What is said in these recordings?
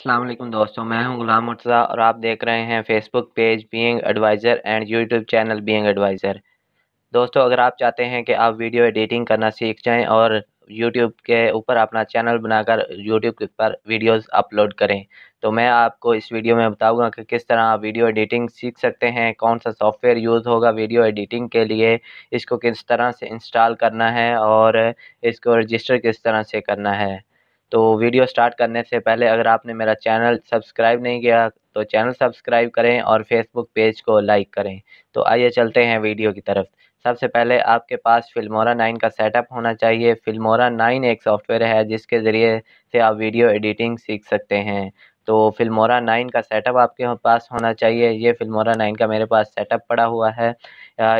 अस्सलाम वालेकुम दोस्तों मैं हूं गुलाम मुर्तज़ा और आप देख रहे हैं Facebook page being adviser and YouTube channel being adviser दोस्तों अगर आप चाहते हैं कि आप वीडियो एडिटिंग करना सीख जाएं और यूट्यूब के ऊपर अपना चैनल बनाकर यूट्यूब पर वीडियोस अपलोड करें तो मैं आपको इस वीडियो में बताऊँगा कि किस तरह आप वीडियो एडिटिंग सीख सकते हैं कौन सा सॉफ्टवेयर यूज़ होगा वीडियो एडिटिंग के लिए इसको किस तरह से इंस्टॉल करना है और इसको रजिस्टर किस तरह से करना है तो वीडियो स्टार्ट करने से पहले अगर आपने मेरा चैनल सब्सक्राइब नहीं किया तो चैनल सब्सक्राइब करें और फेसबुक पेज को लाइक करें तो आइए चलते हैं वीडियो की तरफ सबसे पहले आपके पास फिल्मोरा नाइन का सेटअप होना चाहिए फिल्मोरा नाइन एक सॉफ्टवेयर है जिसके ज़रिए से आप वीडियो एडिटिंग सीख सकते हैं तो फिल्मोरा नाइन का सेटअप आपके पास होना चाहिए ये फिल्मोरा नाइन का मेरे पास सेटअप पड़ा हुआ है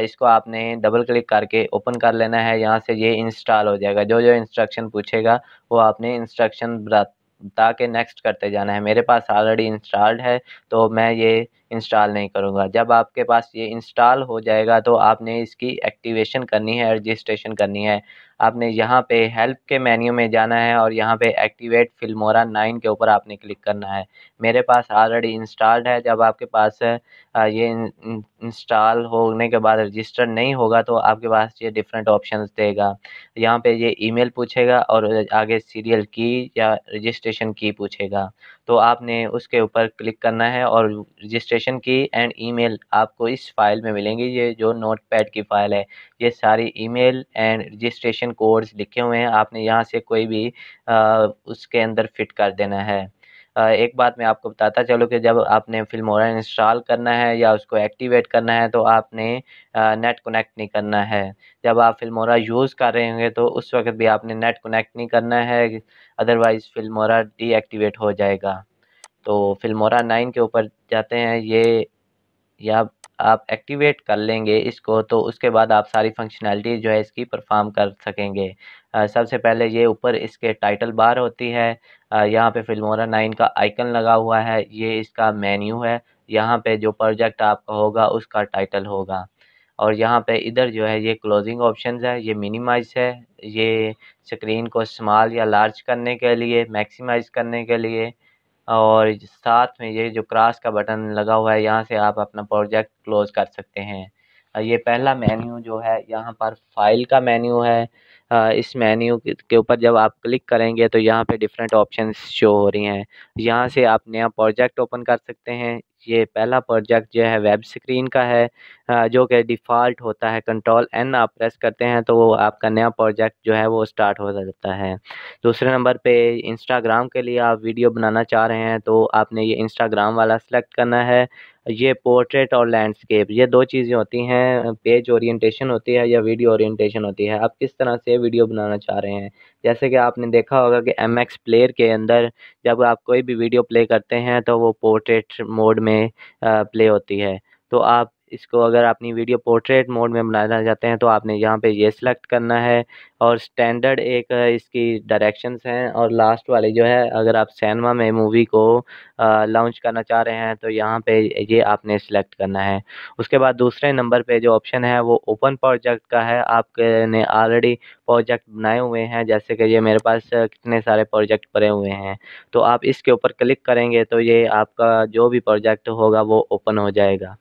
इसको आपने डबल क्लिक करके ओपन कर लेना है यहाँ से ये इंस्टॉल हो जाएगा जो जो इंस्ट्रक्शन पूछेगा वो आपने इंस्ट्रक्शन बता के नेक्स्ट करते जाना है मेरे पास ऑलरेडी इंस्टॉल्ड है तो मैं ये इंस्टॉल नहीं करूँगा जब आपके पास ये इंस्टॉल हो जाएगा तो आपने इसकी एक्टिवेशन करनी है रजिस्ट्रेशन करनी है आपने यहाँ पे हेल्प के मेन्यू में जाना है और यहाँ पे एक्टिवेट फिल्मोरा नाइन के ऊपर आपने क्लिक करना है मेरे पास ऑलरेडी इंस्टॉल्ड है जब आपके पास ये इंस्टॉल होने के बाद रजिस्टर नहीं होगा तो आपके पास ये डिफरेंट ऑप्शन देगा यहाँ पे ये ईमेल पूछेगा और आगे सीरियल की या रजिस्ट्रेशन की पूछेगा तो आपने उसके ऊपर क्लिक करना है और रजिस्ट्रेशन रजिस्ट्रेशन की एंड ईमेल आपको इस फाइल में मिलेंगी ये जो नोटपैड की फ़ाइल है ये सारी ईमेल एंड रजिस्ट्रेशन कोड्स लिखे हुए हैं आपने यहाँ से कोई भी आ, उसके अंदर फिट कर देना है एक बात मैं आपको बताता चलूँ कि जब आपने फिल्मोरा इंस्टॉल करना है या उसको एक्टिवेट करना है तो आपने नेट कनेक्ट नहीं करना है जब आप फिल्मोरा यूज़ कर रहे होंगे तो उस वक्त भी आपने नेट कनेक्ट नहीं करना है अदरवाइज़ फिल्मोरा डीएक्टिवेट हो जाएगा तो फिल्मोरा नाइन के ऊपर जाते हैं ये या आप एक्टिवेट कर लेंगे इसको तो उसके बाद आप सारी फंक्शनैलिटी जो है इसकी परफॉर्म कर सकेंगे आ, सबसे पहले ये ऊपर इसके टाइटल बार होती है यहाँ पे फिल्मोरा नाइन का आइकन लगा हुआ है ये इसका मेन्यू है यहाँ पे जो प्रोजेक्ट आपका होगा उसका टाइटल होगा और यहाँ पे इधर जो है ये क्लोजिंग ऑप्शन है ये मिनिमाइज है ये स्क्रीन को स्मॉल या लार्ज करने के लिए मैक्सीमाइज करने के लिए और साथ में ये जो क्रॉस का बटन लगा हुआ है यहाँ से आप अपना प्रोजेक्ट क्लोज कर सकते हैं ये पहला मेन्यू जो है यहाँ पर फाइल का मेन्यू है इस मेन्यू के ऊपर जब आप क्लिक करेंगे तो यहाँ पे डिफरेंट ऑप्शन शो हो रही हैं यहाँ से आप नया प्रोजेक्ट ओपन कर सकते हैं ये पहला प्रोजेक्ट जो है वेब स्क्रीन का है जो कि डिफ़ॉल्ट होता है कंट्रोल एन आप प्रेस करते हैं तो वो आपका नया प्रोजेक्ट जो है वो स्टार्ट हो जाता है दूसरे नंबर पे इंस्टाग्राम के लिए आप वीडियो बनाना चाह रहे हैं तो आपने ये इंस्टाग्राम वाला सेलेक्ट करना है ये पोर्ट्रेट और लैंडस्केप ये दो चीज़ें होती हैं पेज ओरिएंटेशन होती है या वीडियो ओरिएंटेशन होती है आप किस तरह से वीडियो बनाना चाह रहे हैं जैसे कि आपने देखा होगा कि एम एक्स प्लेयर के अंदर जब आप कोई भी वीडियो प्ले करते हैं तो वो पोर्ट्रेट मोड में प्ले होती है तो आप इसको अगर अपनी वीडियो पोर्ट्रेट मोड में बनाना चाहते हैं तो आपने यहाँ पे ये सिलेक्ट करना है और स्टैंडर्ड एक इसकी डायरेक्शंस हैं और लास्ट वाली जो है अगर आप सैनमा में मूवी को लॉन्च करना चाह रहे हैं तो यहाँ पे ये आपने सिलेक्ट करना है उसके बाद दूसरे नंबर पे जो ऑप्शन है वो ओपन प्रोजेक्ट का है आपने ऑलरेडी प्रोजेक्ट बनाए हुए हैं जैसे कि ये मेरे पास कितने सारे प्रोजेक्ट पड़े हुए हैं तो आप इसके ऊपर क्लिक करेंगे तो ये आपका जो भी प्रोजेक्ट होगा वो ओपन हो जाएगा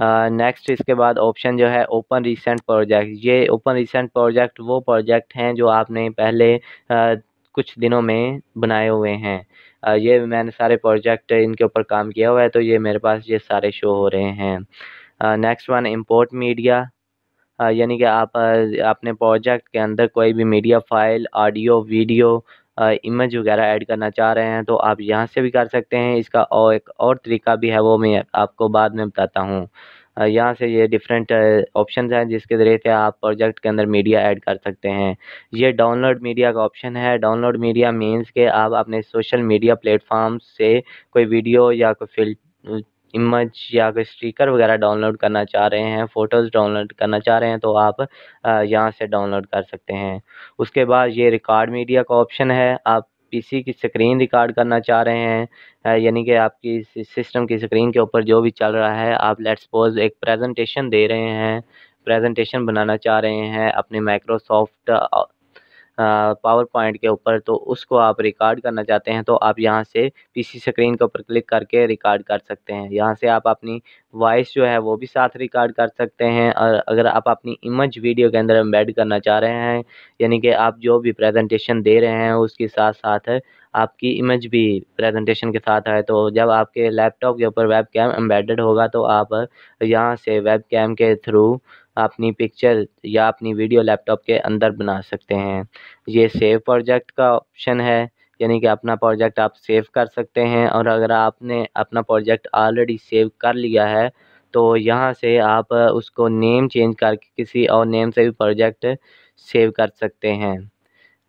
नेक्स्ट इसके बाद ऑप्शन जो है ओपन रिसेंट प्रोजेक्ट ये ओपन रिसेंट प्रोजेक्ट वो प्रोजेक्ट हैं जो आपने पहले uh, कुछ दिनों में बनाए हुए हैं ये मैंने सारे प्रोजेक्ट इनके ऊपर काम किया हुआ है तो ये मेरे पास ये सारे शो हो रहे हैं नेक्स्ट वन इम्पोर्ट मीडिया यानी कि आप अपने प्रोजेक्ट के अंदर कोई भी media file audio video image वगैरह ऐड करना चाह रहे हैं तो आप यहाँ से भी कर सकते हैं इसका और एक और तरीका भी है वो मैं आपको बाद में बताता हूँ यहाँ से ये डिफरेंट ऑप्शन हैं जिसके ज़रिए से आप प्रोजेक्ट के अंदर मीडिया ऐड कर सकते हैं ये डाउनलोड मीडिया का ऑप्शन है डाउनलोड मीडिया मीन्स के आप अपने सोशल मीडिया प्लेटफॉर्म से कोई वीडियो या कोई फिल्म इमेज या अगर स्टीकर वगैरह डाउनलोड करना चाह रहे हैं फ़ोटोज़ डाउनलोड करना चाह रहे हैं तो आप यहाँ से डाउनलोड कर सकते हैं उसके बाद ये रिकॉर्ड मीडिया का ऑप्शन है आप पीसी की स्क्रीन रिकॉर्ड करना चाह रहे हैं यानी कि आपकी सिस्टम की स्क्रीन के ऊपर जो भी चल रहा है आप लेट्स सपोज एक प्रेजेंटेशन दे रहे हैं प्रेजेंटेशन बनाना चाह रहे हैं अपने माइक्रोसॉफ्ट पावर पॉइंट के ऊपर तो उसको आप रिकॉर्ड करना चाहते हैं तो आप यहाँ से पीसी स्क्रीन के ऊपर क्लिक करके रिकॉर्ड कर सकते हैं यहाँ से आप अपनी वॉइस जो है वो भी साथ रिकॉर्ड कर सकते हैं और अगर आप अपनी इमेज वीडियो के अंदर एम्बेड करना चाह रहे हैं यानी कि आप जो भी प्रेजेंटेशन दे रहे हैं उसके साथ साथ आपकी इमेज भी प्रेजेंटेशन के साथ है तो जब आपके लैपटॉप के ऊपर वेब कैम एम्बेडेड होगा तो आप यहाँ से वेब कैम के थ्रू अपनी पिक्चर या अपनी वीडियो लैपटॉप के अंदर बना सकते हैं ये सेव प्रोजेक्ट का ऑप्शन है यानी कि अपना प्रोजेक्ट आप सेव कर सकते हैं और अगर आपने अपना प्रोजेक्ट ऑलरेडी सेव कर लिया है तो यहाँ से आप उसको नेम चेंज करके किसी और नेम से भी प्रोजेक्ट सेव कर सकते हैं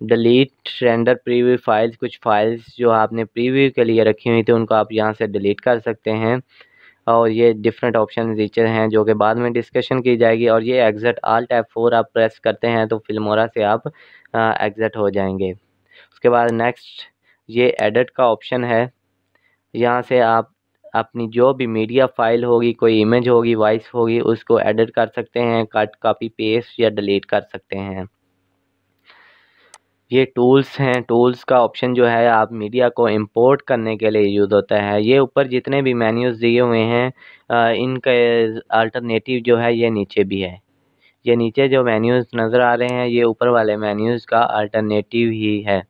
डिलीट रेंडर प्रीव्यू फाइल्स कुछ फाइल्स जो आपने प्रीव्यू के लिए रखी हुई थी उनको आप यहाँ से डिलीट कर सकते हैं और ये डिफरेंट ऑप्शन फीचर हैं जो कि बाद में डिस्कशन की जाएगी और ये एग्ज़िट आल टाइप फोर आप प्रेस करते हैं तो फिल्मोरा से आप एग्ज़िट हो जाएंगे उसके बाद नेक्स्ट ये एडिट का ऑप्शन है यहाँ से आप अपनी जो भी मीडिया फाइल होगी कोई इमेज होगी वॉइस होगी उसको एडिट कर सकते हैं कट कॉपी पेस्ट या डिलीट कर सकते हैं ये टूल्स हैं टूल्स का ऑप्शन जो है आप मीडिया को इंपोर्ट करने के लिए यूज़ होता है ये ऊपर जितने भी मेन्यूज़ दिए हुए हैं इनके अल्टरनेटिव जो है ये नीचे भी है ये नीचे जो मेन्यूज़ नज़र आ रहे हैं ये ऊपर वाले मेन्यूज़ का अल्टरनेटिव ही है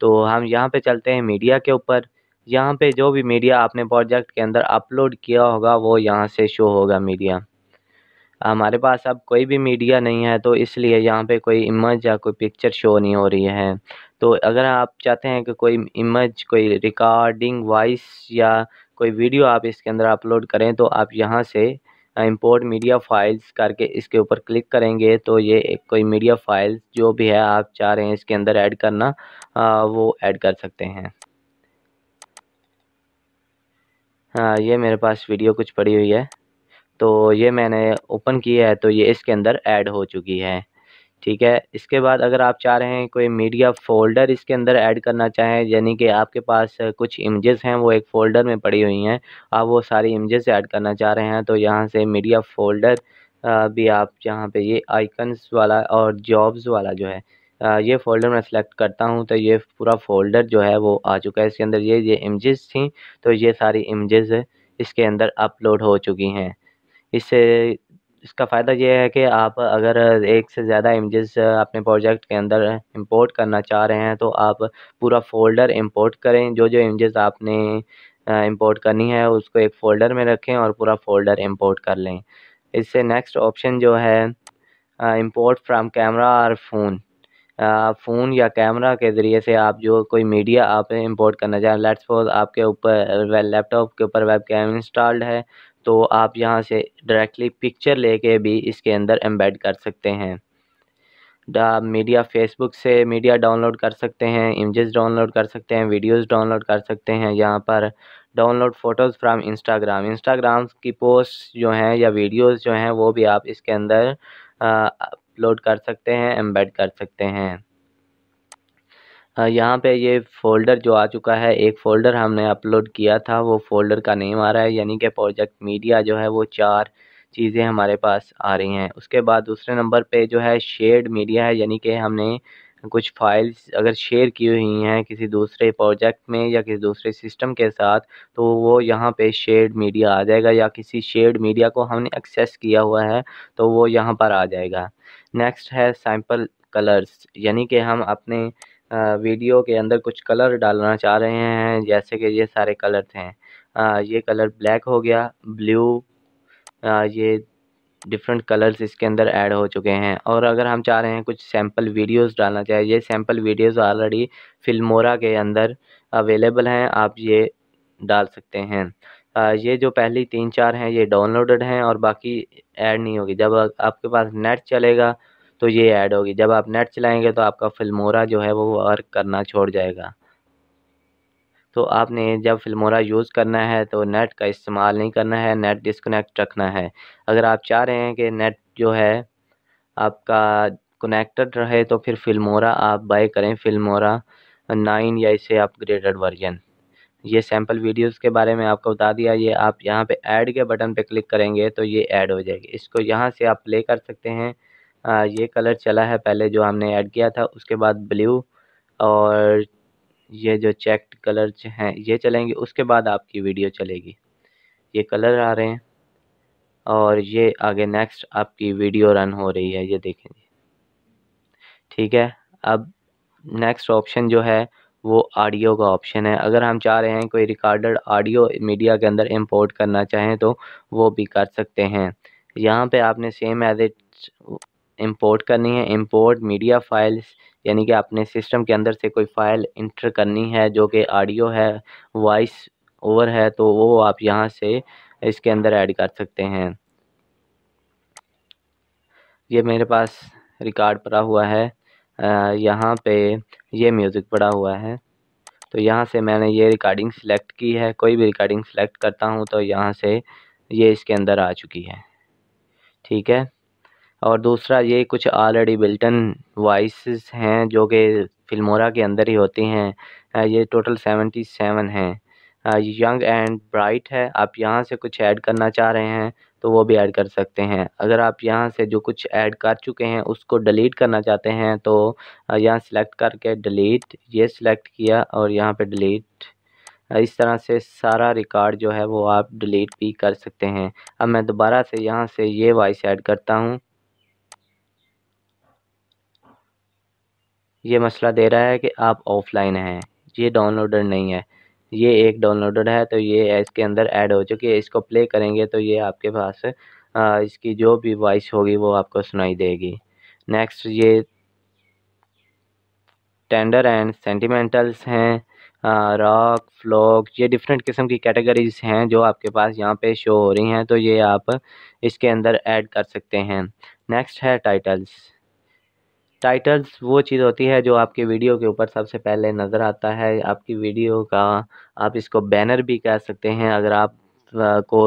तो हम यहाँ पे चलते हैं मीडिया के ऊपर यहाँ पे जो भी मीडिया आपने प्रोजेक्ट के अंदर अपलोड किया होगा वो यहाँ से शो होगा मीडिया हमारे पास अब कोई भी मीडिया नहीं है तो इसलिए यहाँ पे कोई इमेज या कोई पिक्चर शो नहीं हो रही है तो अगर आप चाहते हैं कि कोई इमेज कोई रिकॉर्डिंग वॉइस या कोई वीडियो आप इसके अंदर अपलोड करें तो आप यहाँ से इम्पोर्ट मीडिया फाइल्स करके इसके ऊपर क्लिक करेंगे तो ये एक कोई मीडिया फाइल्स जो भी है आप चाह रहे हैं इसके अंदर ऐड करना आ, वो ऐड कर सकते हैं हाँ ये मेरे पास वीडियो कुछ पड़ी हुई है तो ये मैंने ओपन किया है तो ये इसके अंदर ऐड हो चुकी है ठीक है इसके बाद अगर आप चाह रहे हैं कोई मीडिया फ़ोल्डर इसके अंदर ऐड करना चाहें यानी कि आपके पास कुछ इमेजेस हैं वो एक फ़ोल्डर में पड़ी हुई हैं आप वो सारी इमेजेस ऐड करना चाह रहे हैं तो यहाँ से मीडिया फ़ोल्डर भी आप यहाँ पे ये आइकन्स वाला और जॉब्स वाला जो है ये फ़ोल्डर मैं सेलेक्ट करता हूँ तो ये पूरा फ़ोल्डर जो है वो आ चुका है इसके अंदर ये ये इमेजेस थी तो ये सारी इमेजेस इसके अंदर अपलोड हो चुकी हैं इससे इसका फ़ायदा यह है कि आप अगर एक से ज़्यादा इमेजेस अपने प्रोजेक्ट के अंदर इंपोर्ट करना चाह रहे हैं तो आप पूरा फ़ोल्डर इंपोर्ट करें जो जो इमेजेस आपने इंपोर्ट करनी है उसको एक फ़ोल्डर में रखें और पूरा फ़ोल्डर इंपोर्ट कर लें इससे नेक्स्ट ऑप्शन जो है इंपोर्ट फ्रॉम कैमरा और फ़ोन फ़ोन या कैमरा के ज़रिए से आप जो कोई मीडिया आप इंपोर्ट करना चाहें लेट्स आपके ऊपर लैपटॉप के ऊपर वेब कैम इंस्टॉल्ड है तो आप यहाँ से डायरेक्टली पिक्चर लेके भी इसके अंदर एम्बेड कर सकते हैं मीडिया फेसबुक से मीडिया डाउनलोड कर सकते हैं इमेजेस डाउनलोड कर सकते हैं वीडियोस डाउनलोड कर सकते हैं यहाँ पर download photos from Instagram Instagram की पोस्ट जो हैं या वीडियोस जो हैं वो भी आप इसके अंदर अपलोड कर सकते हैं एम्बेड कर सकते हैं यहाँ पे ये फोल्डर जो आ चुका है एक फोल्डर हमने अपलोड किया था वो फोल्डर का नेम आ रहा है यानी कि प्रोजेक्ट मीडिया जो है वो चार चीज़ें हमारे पास आ रही हैं उसके बाद दूसरे नंबर पे जो है शेयर्ड मीडिया है यानी कि हमने कुछ फाइल्स अगर शेयर की हुई हैं किसी दूसरे प्रोजेक्ट में या किसी दूसरे सिस्टम के साथ तो वो यहाँ पे शेड मीडिया आ जाएगा या किसी शेयर्ड मीडिया को हमने एक्सेस किया हुआ है तो वो यहाँ पर आ जाएगा नेक्स्ट है सैम्पल कलर्स यानी कि हम अपने वीडियो के अंदर कुछ कलर डालना चाह रहे हैं जैसे कि ये सारे कलर थे ये कलर ब्लैक हो गया ब्लू ये डिफरेंट कलर्स इसके अंदर ऐड हो चुके हैं और अगर हम चाह रहे हैं कुछ सैम्पल वीडियोस डालना चाहें ये सैम्पल वीडियोस ऑलरेडी फिल्मोरा के अंदर अवेलेबल हैं आप ये डाल सकते हैं आ, ये जो पहली तीन चार हैं ये डाउनलोडेड हैं और बाकी ऐड नहीं होगी जब आपके पास नेट चलेगा तो ये ऐड होगी जब आप नेट चलाएंगे तो आपका फिल्मोरा जो है वो वर्क करना छोड़ जाएगा तो आपने जब फिल्मोरा यूज़ करना है तो नेट का इस्तेमाल नहीं करना है नेट डिसकनेक्ट रखना है अगर आप चाह रहे हैं कि नेट जो है आपका कनेक्टेड रहे तो फिर फिल्मोरा आप बाय करें फिल्मोरा नाइन या इसे अपग्रेडेड वर्जन ये सैम्पल वीडियोस के बारे में आपको बता दिया ये आप यहाँ पे ऐड के बटन पे क्लिक करेंगे तो ये ऐड हो जाएगी इसको यहाँ से आप प्ले कर सकते हैं ये कलर चला है पहले जो हमने ऐड किया था उसके बाद ब्लू और ये जो चेक्ड कलर हैं ये चलेंगे उसके बाद आपकी वीडियो चलेगी ये कलर आ रहे हैं और ये आगे नेक्स्ट आपकी वीडियो रन हो रही है ये देखेंगे ठीक है अब नेक्स्ट ऑप्शन जो है वो ऑडियो का ऑप्शन है अगर हम चाह रहे हैं कोई रिकॉर्डेड ऑडियो मीडिया के अंदर इंपोर्ट करना चाहें तो वो भी कर सकते हैं यहाँ पे आपने सेम एज इट इंपोर्ट करनी है इंपोर्ट मीडिया फाइल्स यानी कि अपने सिस्टम के अंदर से कोई फ़ाइल इंटर करनी है जो कि ऑडियो है वॉइस ओवर है तो वो आप यहाँ से इसके अंदर ऐड कर सकते हैं ये मेरे पास रिकॉर्ड पड़ा हुआ है यहाँ पे ये म्यूज़िक पड़ा हुआ है तो यहाँ से मैंने ये रिकॉर्डिंग सिलेक्ट की है कोई भी रिकॉर्डिंग सेलेक्ट करता हूँ तो यहाँ से ये इसके अंदर आ चुकी है ठीक है और दूसरा ये कुछ ऑलरेडी बिल्टन वॉइस हैं जो कि फिल्मोरा के अंदर ही होती हैं ये टोटल सेवेंटी सेवन हैं यंग एंड ब्राइट है आप यहाँ से कुछ ऐड करना चाह रहे हैं तो वो भी ऐड कर सकते हैं अगर आप यहाँ से जो कुछ ऐड कर चुके हैं उसको डिलीट करना चाहते हैं तो यहाँ सेलेक्ट करके डिलीट ये सिलेक्ट किया और यहाँ पर डिलीट इस तरह से सारा रिकॉर्ड जो है वो आप डिलीट भी कर सकते हैं अब मैं दोबारा से यहाँ से ये वॉइस ऐड करता हूँ ये मसला दे रहा है कि आप ऑफ़लाइन हैं ये डाउनलोडर नहीं है ये एक डाउनलोडेड है तो ये इसके अंदर ऐड हो चुकी है इसको प्ले करेंगे तो ये आपके पास इसकी जो भी वॉइस होगी वो आपको सुनाई देगी नेक्स्ट ये टेंडर एंड सेंटिमेंटल्स हैं रॉक फ्लॉक ये डिफरेंट किस्म की कैटेगरीज हैं जो आपके पास यहाँ पे शो हो रही हैं तो ये आप इसके अंदर ऐड कर सकते हैं नेक्स्ट है टाइटल्स टाइटल्स वो चीज़ होती है जो आपके वीडियो के ऊपर सबसे पहले नज़र आता है आपकी वीडियो का आप इसको बैनर भी कह सकते हैं अगर आप को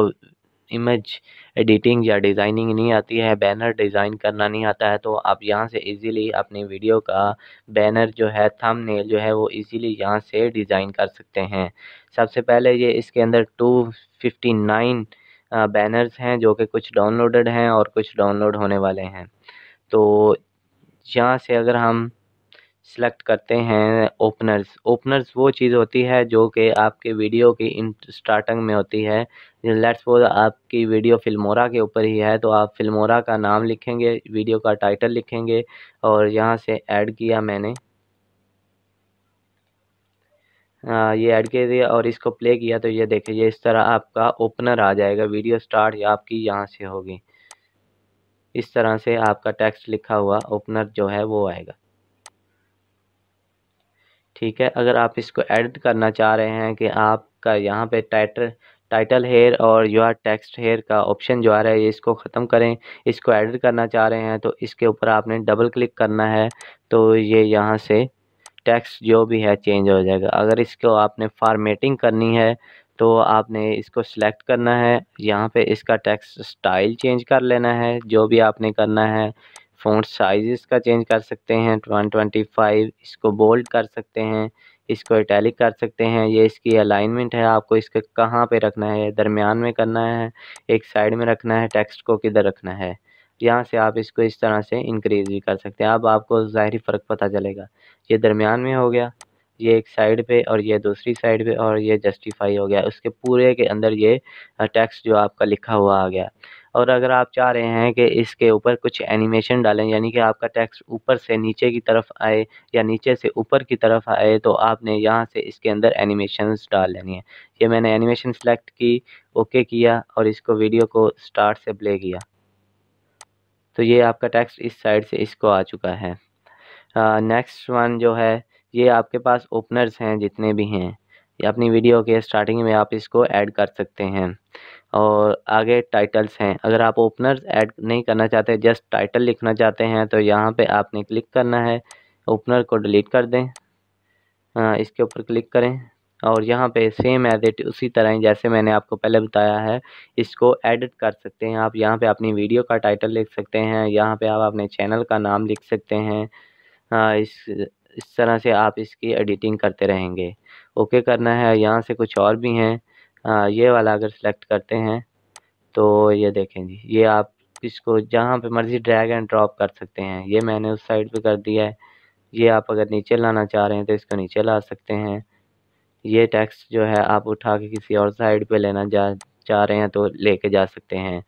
इमेज एडिटिंग या डिज़ाइनिंग नहीं आती है बैनर डिज़ाइन करना नहीं आता है तो आप यहाँ से इजीली अपनी वीडियो का बैनर जो है थंबनेल जो है वो इजीली यहाँ से डिज़ाइन कर सकते हैं सबसे पहले ये इसके अंदर टू फिफ्टी नाइन बैनर्स हैं जो कि कुछ डाउनलोडेड हैं और कुछ डाउनलोड होने वाले हैं तो जहाँ से अगर हम सेलेक्ट करते हैं ओपनर्स ओपनर्स वो चीज़ होती है जो कि आपके वीडियो की स्टार्टिंग में होती है लेट्स सपोज आपकी वीडियो फिल्मोरा के ऊपर ही है तो आप फिल्मोरा का नाम लिखेंगे वीडियो का टाइटल लिखेंगे और यहाँ से ऐड किया मैंने आ, ये ऐड किया दिया और इसको प्ले किया तो ये देखिए इस तरह आपका ओपनर आ जाएगा वीडियो स्टार्ट आपकी यहाँ से होगी इस तरह से आपका टेक्स्ट लिखा हुआ ओपनर जो है वो आएगा ठीक है अगर आप इसको एडिट करना चाह रहे हैं कि आपका यहाँ पे टाइटल टाइटल हेयर और योर टेक्स्ट हेयर का ऑप्शन जो आ रहा है इसको ख़त्म करें इसको एडिट करना चाह रहे हैं तो इसके ऊपर आपने डबल क्लिक करना है तो ये यहाँ से टेक्स्ट जो भी है चेंज हो जाएगा अगर इसको आपने फार्मेटिंग करनी है तो आपने इसको सिलेक्ट करना है यहाँ पे इसका टेक्स्ट स्टाइल चेंज कर लेना है जो भी आपने करना है फ़ॉन्ट साइज इसका चेंज कर सकते हैं वन ट्वेंटी फाइव इसको बोल्ड कर सकते हैं इसको इटैलिक कर सकते हैं ये इसकी अलाइनमेंट है आपको इसके कहाँ पे रखना है दरमियान में करना है एक साइड में रखना है टेक्स्ट को किधर रखना है यहाँ से आप इसको इस तरह से इंक्रीज भी कर सकते हैं अब आपको ज़ाहरी फ़र्क पता चलेगा ये दरमियान में हो गया ये एक साइड पे और ये दूसरी साइड पे और ये जस्टिफाई हो गया उसके पूरे के अंदर ये टेक्स्ट जो आपका लिखा हुआ आ गया और अगर आप चाह रहे हैं कि इसके ऊपर कुछ एनिमेशन डालें यानी कि आपका टेक्स्ट ऊपर से नीचे की तरफ आए या नीचे से ऊपर की तरफ आए तो आपने यहाँ से इसके अंदर एनिमेशंस डाल लेनी है ये मैंने एनिमेशन सेलेक्ट की ओके किया और इसको वीडियो को स्टार्ट से प्ले किया तो ये आपका टेक्स्ट इस साइड से इसको आ चुका है नेक्स्ट uh, वन जो है ये आपके पास ओपनर्स हैं जितने भी हैं ये अपनी वीडियो के स्टार्टिंग में आप इसको ऐड कर सकते हैं और आगे टाइटल्स हैं अगर आप ओपनर्स ऐड नहीं करना चाहते जस्ट टाइटल लिखना चाहते हैं तो यहाँ पे आपने क्लिक करना है ओपनर को डिलीट कर दें आ, इसके ऊपर क्लिक करें और यहाँ पे सेम एज इट उसी तरह जैसे मैंने आपको पहले बताया है इसको एडिट कर सकते हैं आप यहाँ पे अपनी वीडियो का टाइटल लिख सकते हैं यहाँ पे आप अपने चैनल का नाम लिख सकते हैं आ, इस इस तरह से आप इसकी एडिटिंग करते रहेंगे ओके करना है यहाँ से कुछ और भी हैं ये वाला अगर सेलेक्ट करते हैं तो ये देखें जी ये आप इसको जहाँ पे मर्ज़ी ड्रैग एंड ड्रॉप कर सकते हैं ये मैंने उस साइड पे कर दिया है ये आप अगर नीचे लाना चाह रहे हैं तो इसको नीचे ला सकते हैं ये टेक्स्ट जो है आप उठा के किसी और साइड पे लेना जा चाह रहे हैं तो लेके जा सकते हैं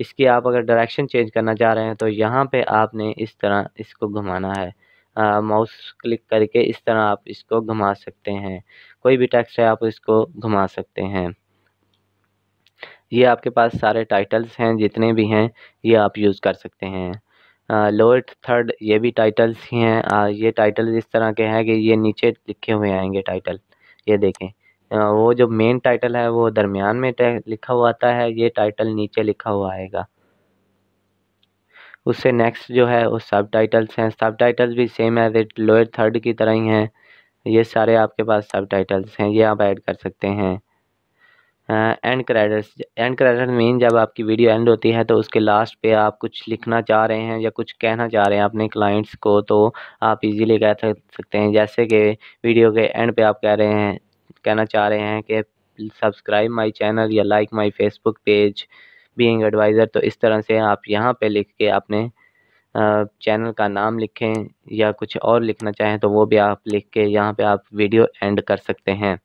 इसकी आप अगर डायरेक्शन चेंज करना चाह रहे हैं तो यहाँ पे आपने इस तरह इसको घुमाना है माउस क्लिक करके इस तरह आप इसको घुमा सकते हैं कोई भी टेक्स्ट है आप इसको घुमा सकते हैं ये आपके पास सारे टाइटल्स हैं जितने भी हैं ये आप यूज़ कर सकते हैं लोअर थर्ड ये भी टाइटल्स ही हैं आ, ये टाइटल इस तरह के हैं कि ये नीचे लिखे हुए आएंगे टाइटल ये देखें आ, वो जो मेन टाइटल है वो दरमियान में लिखा हुआ आता है ये टाइटल नीचे लिखा हुआ आएगा उससे नेक्स्ट जो है वो सब टाइटल्स हैं सब टाइटल्स भी सेम है लोअर थर्ड की तरह ही हैं ये सारे आपके पास सब टाइटल्स हैं ये आप ऐड कर सकते हैं end credits end credit mean जब आपकी वीडियो एंड होती है तो उसके लास्ट पे आप कुछ लिखना चाह रहे हैं या कुछ कहना चाह रहे हैं अपने क्लाइंट्स को तो आप इजीली कह सकते हैं जैसे कि वीडियो के एंड पे आप कह रहे हैं कहना चाह रहे हैं कि सब्सक्राइब माय चैनल या like my Facebook page being adviser तो इस तरह से आप यहाँ पे लिख के अपने चैनल का नाम लिखें या कुछ और लिखना चाहें तो वो भी आप लिख के यहाँ पे आप वीडियो एंड कर सकते हैं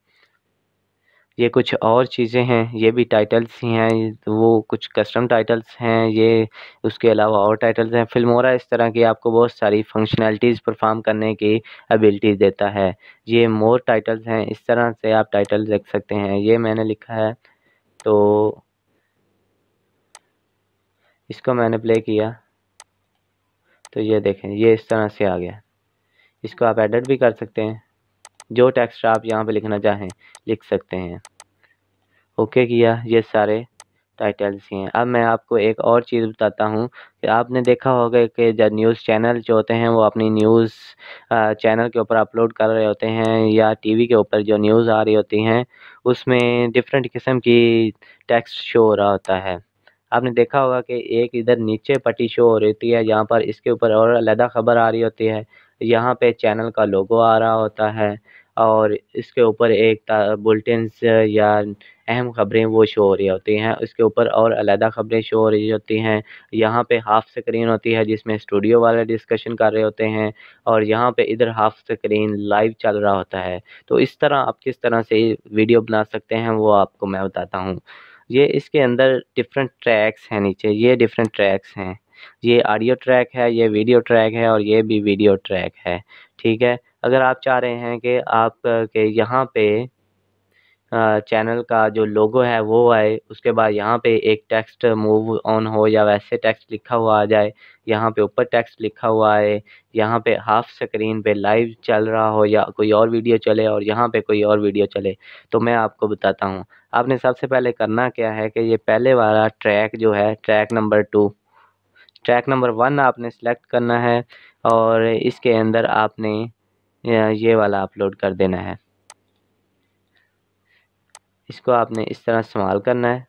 ये कुछ और चीज़ें हैं ये भी टाइटल्स ही हैं वो कुछ कस्टम टाइटल्स हैं ये उसके अलावा और टाइटल्स हैं फिल्मोरा इस तरह की आपको बहुत सारी फंक्शनैलिटीज़ परफॉर्म करने की एबिलिटी देता है ये मोर टाइटल्स हैं इस तरह से आप टाइटल देख सकते हैं ये मैंने लिखा है तो इसको मैंने प्ले किया तो ये देखें ये इस तरह से आ गया इसको आप एडिट भी कर सकते हैं जो टेक्स्ट आप यहाँ पे लिखना चाहें लिख सकते हैं ओके किया ये सारे टाइटल्स ही हैं अब मैं आपको एक और चीज़ बताता हूँ कि आपने देखा होगा कि जब न्यूज़ चैनल जो होते हैं वो अपनी न्यूज़ चैनल के ऊपर अपलोड कर रहे होते हैं या टीवी के ऊपर जो न्यूज़ आ रही होती हैं उसमें डिफरेंट किस्म की टेक्स्ट शो हो रहा होता है आपने देखा होगा कि एक इधर नीचे पट्टी शो हो रही है यहाँ पर इसके ऊपर और अलहदा खबर आ रही होती है यहाँ पे चैनल का लोगो आ रहा होता है और इसके ऊपर एक बुलेटिन या अहम खबरें वो शो हो रही होती हैं उसके ऊपर और अलहदा खबरें शो हो रही होती हैं यहाँ पे हाफ स्क्रीन होती है जिसमें स्टूडियो वाले डिस्कशन कर रहे होते हैं और यहाँ पे इधर हाफ स्क्रीन लाइव चल रहा होता है तो इस तरह आप किस तरह से वीडियो बना सकते हैं वो आपको मैं बताता हूँ ये इसके अंदर डिफरेंट ट्रैक्स हैं नीचे ये डिफरेंट ट्रैक्स हैं ये ऑडियो ट्रैक है ये वीडियो ट्रैक है और ये भी वीडियो ट्रैक है ठीक है अगर आप चाह रहे हैं कि आप के यहाँ पे चैनल का जो लोगो है वो आए उसके बाद यहाँ पे एक टेक्स्ट मूव ऑन हो या वैसे टेक्स्ट लिखा हुआ आ जाए यहाँ पे ऊपर टेक्स्ट लिखा हुआ है यहाँ पे हाफ स्क्रीन पे लाइव चल रहा हो या कोई और वीडियो चले और यहाँ पे कोई और वीडियो चले तो मैं आपको बताता हूँ आपने सबसे पहले करना क्या है कि ये पहले वाला ट्रैक जो है track number two track number one आपने सेलेक्ट करना है और इसके अंदर आपने ये वाला अपलोड कर देना है इसको आपने इस तरह इस्तेमाल करना है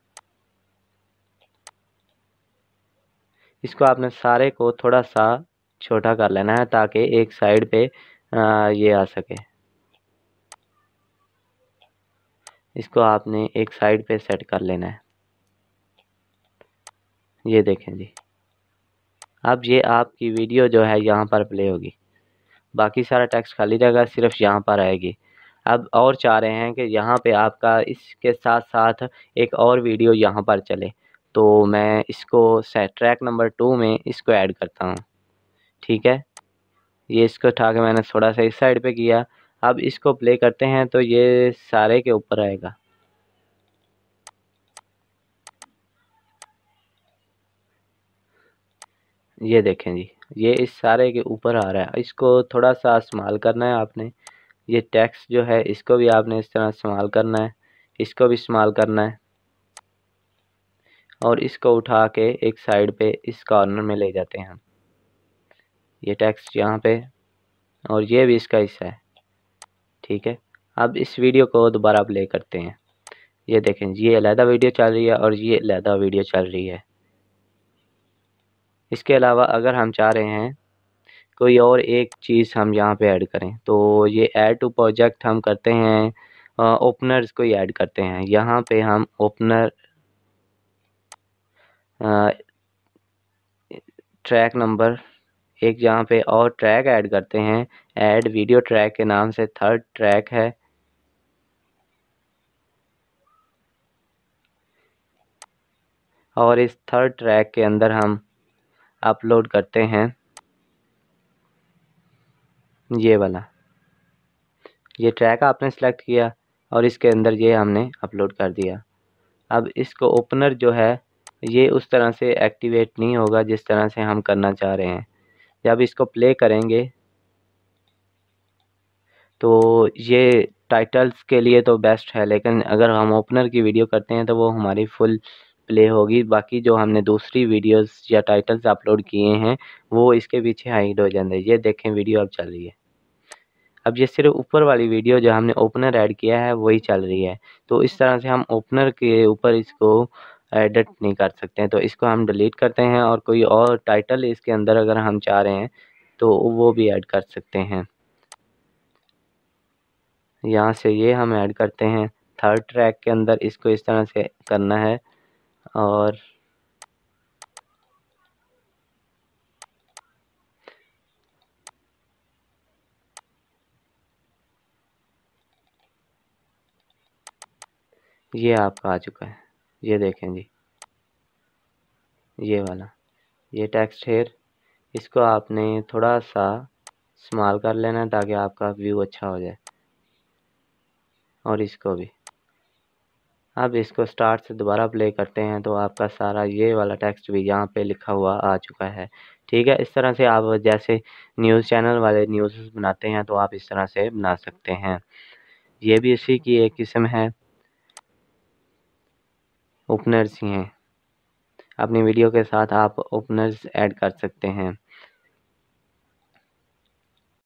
इसको आपने सारे को थोड़ा सा छोटा कर लेना है ताकि एक साइड पे आ, ये आ सके इसको आपने एक साइड पे सेट कर लेना है ये देखें जी अब ये आपकी वीडियो जो है यहाँ पर प्ले होगी बाकी सारा टेक्स्ट खाली रहेगा सिर्फ यहाँ पर आएगी अब और चाह रहे हैं कि यहाँ पे आपका इसके साथ साथ एक और वीडियो यहाँ पर चले तो मैं इसको ट्रैक नंबर टू में इसको ऐड करता हूँ ठीक है ये इसको उठा के मैंने थोड़ा सा इस साइड पे किया अब इसको प्ले करते हैं तो ये सारे के ऊपर आएगा ये देखें जी ये इस सारे के ऊपर आ रहा है इसको थोड़ा सा इस्तेमाल करना है आपने ये टैक्स जो है इसको भी आपने इस तरह इस्तेमाल करना है इसको भी इस्तेमाल करना है और इसको उठा के एक साइड पे इस कॉर्नर में ले जाते हैं हम ये टैक्स यहाँ पे और ये भी इसका हिस्सा है ठीक है अब इस वीडियो को दोबारा प्ले करते हैं ये देखें ये अलहदा वीडियो चल रही है और ये अलहदा वीडियो चल रही है इसके अलावा अगर हम चाह रहे हैं कोई और एक चीज़ हम यहाँ पे ऐड करें तो ये ऐड टू प्रोजेक्ट हम करते हैं ओपनर्स को ही ऐड करते हैं यहाँ पे हम ओपनर ट्रैक नंबर एक यहाँ पे और ट्रैक ऐड करते हैं ऐड वीडियो ट्रैक के नाम से थर्ड ट्रैक है और इस थर्ड ट्रैक के अंदर हम अपलोड करते हैं ये वाला ये ट्रैक आपने सेलेक्ट किया और इसके अंदर ये हमने अपलोड कर दिया अब इसको ओपनर जो है ये उस तरह से एक्टिवेट नहीं होगा जिस तरह से हम करना चाह रहे हैं जब इसको प्ले करेंगे तो ये टाइटल्स के लिए तो बेस्ट है लेकिन अगर हम ओपनर की वीडियो करते हैं तो वो हमारी फुल प्ले होगी बाकी जो हमने दूसरी वीडियोस या टाइटल्स अपलोड किए हैं वो इसके पीछे हाइड हो जाते हैं ये देखें वीडियो अब चल रही है अब ये सिर्फ ऊपर वाली वीडियो जो हमने ओपनर ऐड किया है वही चल रही है तो इस तरह से हम ओपनर के ऊपर इसको एडिट नहीं कर सकते हैं तो इसको हम डिलीट करते हैं और कोई और टाइटल इसके अंदर अगर हम चाह रहे हैं तो वो भी ऐड कर सकते हैं यहाँ से ये हम ऐड करते हैं थर्ड ट्रैक के अंदर इसको इस तरह से करना है और ये आपका आ चुका है ये देखें जी ये वाला ये टेक्स्ट हेयर इसको आपने थोड़ा सा इस्तेमाल कर लेना है ताकि आपका व्यू अच्छा हो जाए और इसको भी अब इसको स्टार्ट से दोबारा प्ले करते हैं तो आपका सारा ये वाला टेक्स्ट भी यहाँ पे लिखा हुआ आ चुका है ठीक है इस तरह से आप जैसे न्यूज़ चैनल वाले न्यूज़ बनाते हैं तो आप इस तरह से बना सकते हैं ये भी इसी की एक किस्म है ओपनर्स ही हैं अपनी वीडियो के साथ आप ओपनर्स ऐड कर सकते हैं